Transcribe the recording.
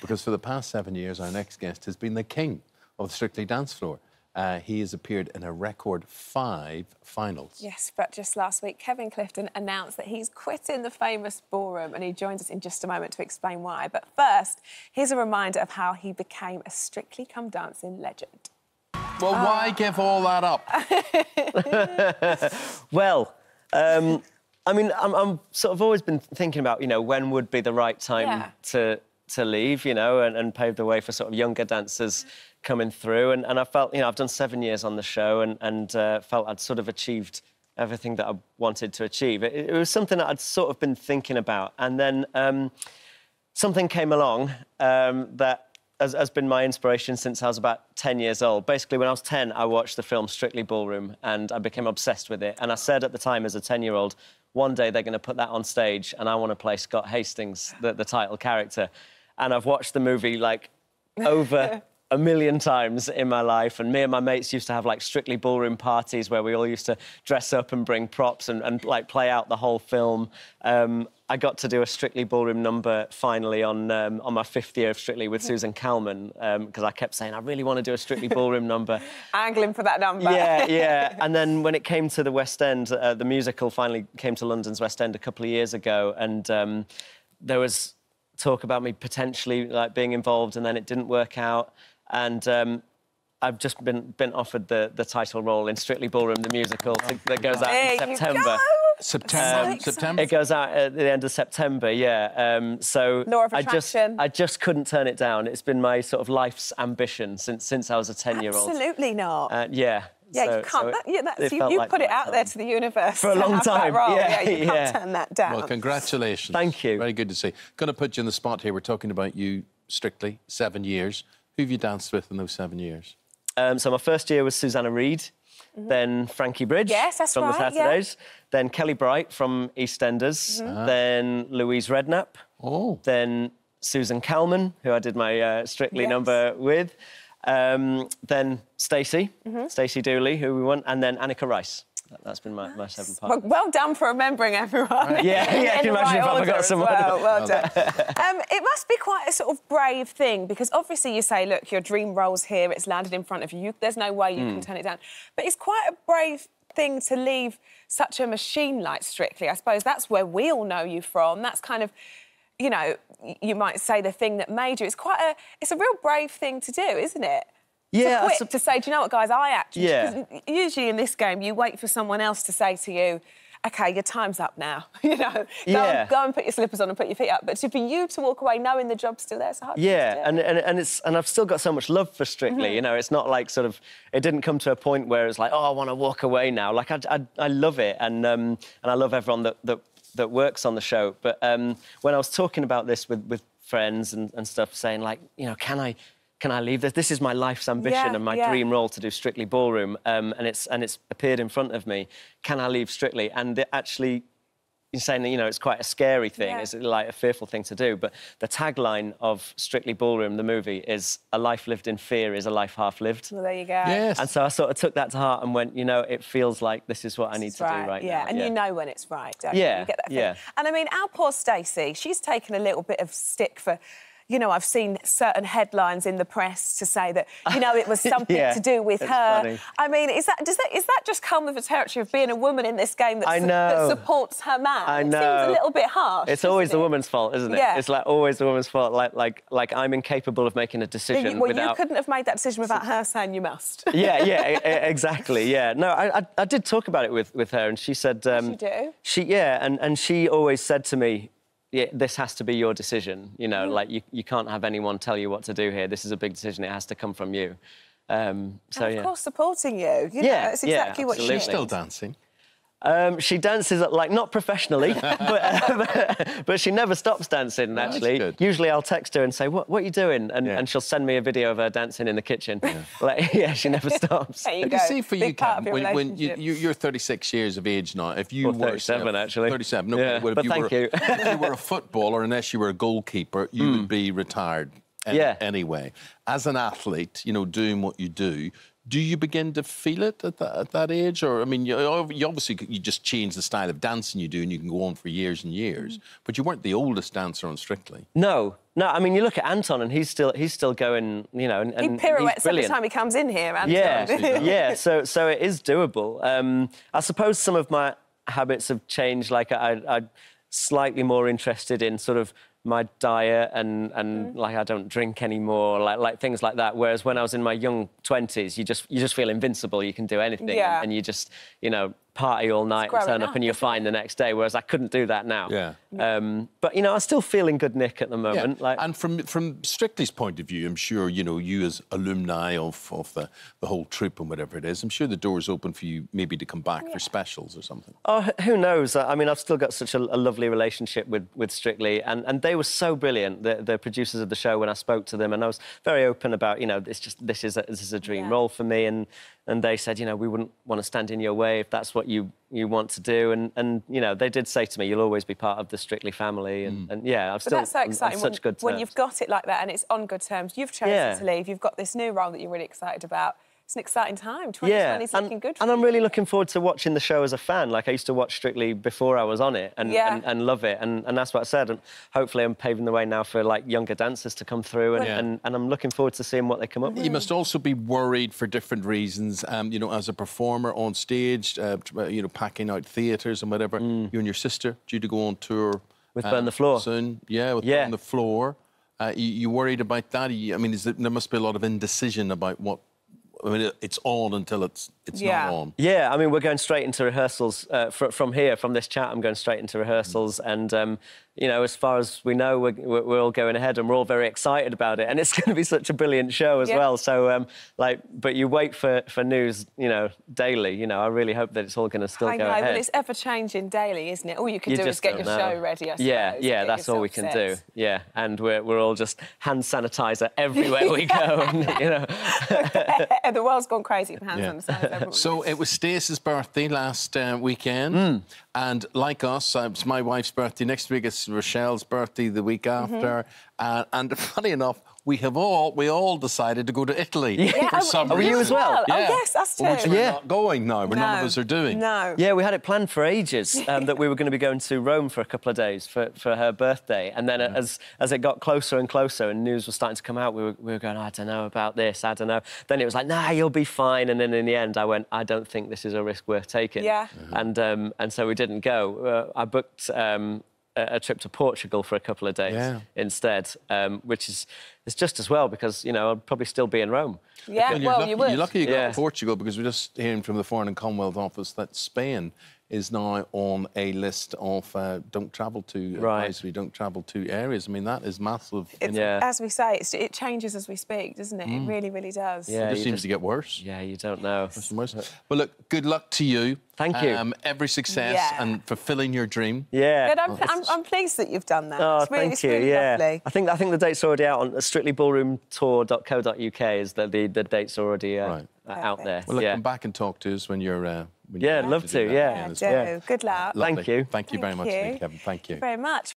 because for the past seven years, our next guest has been the king of Strictly Dance Floor. Uh, he has appeared in a record five finals. Yes, but just last week, Kevin Clifton announced that he's quitting the famous ballroom, and he joins us in just a moment to explain why. But first, here's a reminder of how he became a Strictly Come Dancing legend. Well, oh. why ah. give all that up? well, um, I mean, I'm, I'm, sort of always been thinking about, you know, when would be the right time yeah. to to leave, you know, and, and paved the way for sort of younger dancers coming through. And, and I felt, you know, I've done seven years on the show and, and uh, felt I'd sort of achieved everything that I wanted to achieve. It, it was something that I'd sort of been thinking about. And then um, something came along um, that has, has, been my inspiration since I was about 10 years old. Basically, when I was 10, I watched the film Strictly Ballroom and I became obsessed with it. And I said at the time, as a 10 year old, one day they're going to put that on stage and I want to play Scott Hastings, the, the title character and I've watched the movie like over a million times in my life. And me and my mates used to have like strictly ballroom parties where we all used to dress up and bring props and, and like play out the whole film. Um, I got to do a Strictly Ballroom number finally on um, on my fifth year of Strictly with Susan Kalman because um, I kept saying I really want to do a Strictly Ballroom number. Angling for that number. Yeah, yeah. and then when it came to the West End, uh, the musical finally came to London's West End a couple of years ago, and um, there was talk about me potentially like being involved, and then it didn't work out. And um, I've just been been offered the the title role in Strictly Ballroom the musical oh, that goes out there in September. September. so um, September. It goes out at the end of September. Yeah. Um, so I just I just couldn't turn it down. It's been my sort of life's ambition since since I was a ten year old. Absolutely not. Uh, yeah. Yeah, so, you can't. So that, yeah, that's, you, you like put it out time. there to the universe for a long time. Yeah, yeah, you can't turn that down. Well, congratulations. Thank you. Very good to see. Going to put you in the spot here. We're talking about you strictly seven years. Who have you danced with in those seven years? Um, so my first year was Susanna Reid. Mm -hmm. then Frankie Bridge yes, that's from right, The Saturdays, yeah. then Kelly Bright from EastEnders, mm -hmm. ah. then Louise Redknapp, oh. then Susan Kalman, who I did my uh, Strictly yes. number with, um, then Stacey, mm -hmm. Stacey Dooley, who we want, and then Annika Rice. That's been my, my seven part. Well, well, done for remembering everyone. Right. Yeah, yeah. Can you imagine right if I forgot someone? Well, well done. um, it must be quite a sort of brave thing because obviously you say, look, your dream role's here. It's landed in front of you. There's no way you mm. can hmm. turn it down. But it's quite a brave thing to leave such a machine like Strictly. I suppose that's where we all know you from. That's kind of you know, you might say the thing that made you. It's quite a, it's a real brave thing to do, isn't it? Yeah. To, to say, do you know what, guys, I actually... Yeah. Usually in this game, you wait for someone else to say to you, OK, your time's up now, you know? Go, yeah. and, go and put your slippers on and put your feet up. But to, for you to walk away knowing the job's still there, it's hard Yeah, and, and, and, it's, and I've still got so much love for Strictly, mm -hmm. you know? It's not like sort of... It didn't come to a point where it's like, oh, I want to walk away now. Like, I, I, I love it, and, um, and I love everyone that, that that works on the show. But um, when I was talking about this with, with friends and, and stuff, saying like, you know, can I can I leave this? This is my life's ambition yeah, and my yeah. dream role to do Strictly Ballroom, um, and it's and it's appeared in front of me. Can I leave Strictly? And it actually you're saying that you know it's quite a scary thing yeah. it's like a fearful thing to do but the tagline of strictly ballroom the movie is a life lived in fear is a life half lived well there you go yes. and so i sort of took that to heart and went you know it feels like this is what this i need to right. do right yeah now. and yeah. you know when it's right yeah yeah and i mean our poor stacey she's taken a little bit of stick for you know, I've seen certain headlines in the press to say that, you know, it was something yeah, to do with her. Funny. I mean, is that does that is that just come with the territory of being a woman in this game that, su that supports her man? I know. It seems a little bit harsh. It's always it? the woman's fault, isn't it? Yeah. It's like always the woman's fault. Like like like I'm incapable of making a decision. well, without... you couldn't have made that decision without her saying you must. yeah, yeah, exactly. Yeah. No, I, I, I did talk about it with with her, and she said. Um, she do. She yeah, and and she always said to me yeah, this has to be your decision. You know, mm. like you, you can't have anyone tell you what to do here. This is a big decision. It has to come from you. Um, so, and of yeah. course, supporting you. you yeah, know, that's exactly yeah, what absolutely. She's still dancing. Um, she dances like not professionally, but, um, but, she never stops dancing. Actually, oh, usually I'll text her and say, "What, what are you doing?" And, yeah. and she'll send me a video of her dancing in the kitchen. Yeah, like, yeah she never stops. there you, you see, for Big you, Cam, when, when, you, you are 36 years of age now, if you were 37 actually, 37. No, yeah, well, if, you were, if you were a footballer, unless you were a goalkeeper, you mm. would hmm. be retired. yeah. Anyway, as an athlete, you know, doing what you do, do you begin to feel it at that, at that age? Or, I mean, you, you, obviously you just change the style of dancing you do and you can go on for years and years, mm. but you weren't the oldest dancer on Strictly. No, no, I mean, you look at Anton and he's still he's still going, you know, and, and he pirouettes every time he comes in here. Anton. Yeah, yeah. So so it is doable. Um, I suppose some of my habits have changed. Like I, I'm slightly more interested in sort of my diet and and mm. like I don't drink anymore, like like things like that. Whereas when I was in my young twenties, you just you just feel invincible. You can do anything, yeah. and, and you just you know party all night and turn up, up, and you're fine the next day. Whereas I couldn't do that now. Yeah. Um, but you know, I'm still feeling good, Nick, at the moment. Yeah. Like... And from from Strictly's point of view, I'm sure you know you as alumni of of the the whole trip and whatever it is. I'm sure the door is open for you maybe to come back yeah. for specials or something. Oh, who knows? I mean, I've still got such a, a lovely relationship with with Strictly, and and they were so brilliant. The, the, producers of the show when I spoke to them, and I was very open about you know it's just this is a, this is a dream yeah. role for me and and they said, you know, we wouldn't want to stand in your way if that's what you you want to do. And and you know, they did say to me, you'll always be part of the Strictly family. And, mm. and yeah, I've still but that's so exciting when, good terms. when you've got it like that and it's on good terms. You've chosen yeah. to leave. You've got this new role that you're really excited about. It's an exciting time. 2020 yeah, looking and, good. and you. I'm really looking forward to watching the show as a fan. Like I used to watch Strictly before I was on it, and yeah. and, and, love it. And, and that's what I said. And hopefully, I'm paving the way now for like younger dancers to come through. And yeah. and, and, I'm looking forward to seeing what they come up with. You must also be worried for different reasons. Um, you know, as a performer on stage, uh, uh, you know, packing out theatres and whatever. Mm. You and your sister due to go on tour with uh, burn the floor soon. Yeah, with yeah. burn the floor. Uh, you, you, worried about that? You, I mean, there, there must be a lot of indecision about what I mean, it's on until it's it's yeah. not on. Yeah, I mean, we're going straight into rehearsals uh, fr from here, from this chat. I'm going straight into rehearsals, mm. and um, you know, as far as we know, we're, we're, all going ahead and we're all very excited about it. And it's going to be such a brilliant show as yeah. well. So, um, like, but you wait for, for news, you know, daily. You know, I really hope that it's all going to still I go know, ahead. Well, it's ever changing daily, isn't it? All you can you do is get your know. show ready. I yeah, suppose, yeah, that's all we can set. do. Yeah, and we're, we're all just hand sanitizer everywhere we go. And, you know, the world's gone crazy for hand yeah. sanitizer. So it was Stacey's birthday last uh, weekend, mm. and like us, uh, it's my wife's birthday next week. It's Rochelle's birthday the week mm-hmm. after, mm-hmm. and, and funny enough, we have all we all decided to go to Italy yeah. for oh, some oh, reason. Oh, you as well? Yeah. Oh, yes, us too. which we're yeah. not going now, no. none of us are doing. No. Yeah, we had it planned for ages um, that we were going to be going to Rome for a couple of days for, for her birthday, and then yeah. as as it got closer and closer and news was starting to come out, we were, we were going, I don't know about this, I don't know. Then it was like, Nah, you'll be fine, and then in the end, I went, I don't think this is a risk worth taking. Yeah. Mm-hmm. And um, and so we didn't go. Uh, I booked um, a trip to Portugal for a couple of days yeah. instead, um, which is it's just as well because you know I'll probably still be in Rome. Yeah, well, lucky, you would. You're lucky you got yeah. Portugal because we're just hearing from the Foreign and Commonwealth Office that Spain is now on a list of uh, don't travel to right. advisory, don't travel to areas. I mean, that is massive. Yeah. As we say, it changes as we speak, doesn't it? Mm. It really, really does. Yeah, it just seems just, to get worse. Yeah, you don't know. Yes. But look, good luck to you. Thank you. Um, every success yeah. and fulfilling your dream. Yeah. I'm, I'm, I'm, pleased that you've done that. Oh, it's really, thank you. Really yeah. Lovely. I think I think the date's already out on uh, strictlyballroomtour.co.uk. Is that the the date's already uh, right. Uh, out there. Well, look, yeah. come back and talk to us when you're. Uh, when yeah, you're love to. to yeah, yeah Good luck. Thank you. Thank you very much, Kevin. Thank you. Thank you very much.